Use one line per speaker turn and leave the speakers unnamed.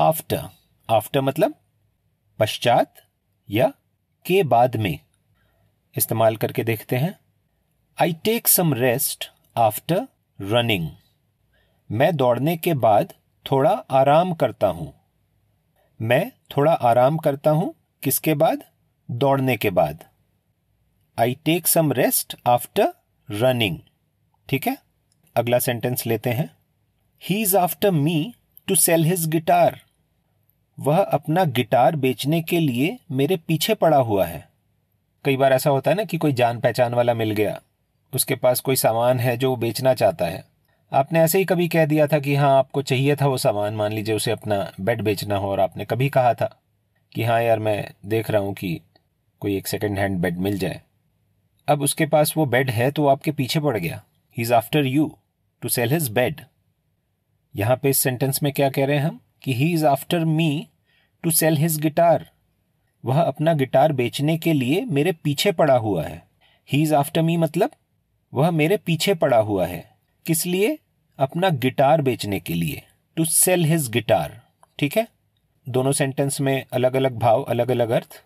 after after मतलब पश्चात या के बाद में इस्तेमाल करके देखते हैं I take some rest after running मैं दौड़ने के बाद थोड़ा आराम करता हूं मैं थोड़ा आराम करता हूं किसके बाद दौड़ने के बाद I take some rest after running ठीक है अगला सेंटेंस लेते हैं he is after me to sell his guitar वह अपना गिटार बेचने के लिए मेरे पीछे पड़ा हुआ है कई बार ऐसा होता है ना कि कोई जान पहचान वाला मिल गया उसके पास कोई सामान है जो वो बेचना चाहता है आपने ऐसे ही कभी कह दिया था कि हाँ आपको चाहिए था वो सामान मान लीजिए उसे अपना बेड बेचना हो और आपने कभी कहा था कि हाँ यार मैं देख रहा हूँ कि कोई एक सेकेंड हैंड बेड मिल जाए अब उसके पास वो बेड है तो आपके पीछे पड़ गया he is after you to sell his bed यहाँ पे इस सेंटेंस में क्या कह रहे हैं हम कि he is after me to sell his guitar वह अपना गिटार बेचने के लिए मेरे पीछे पड़ा हुआ है ही इज़ आफ्टर मी मतलब वह मेरे पीछे पड़ा हुआ है किस लिए अपना गिटार बेचने के लिए टू सेल हिज गिटार ठीक है दोनों सेंटेंस में अलग अलग भाव अलग अलग अर्थ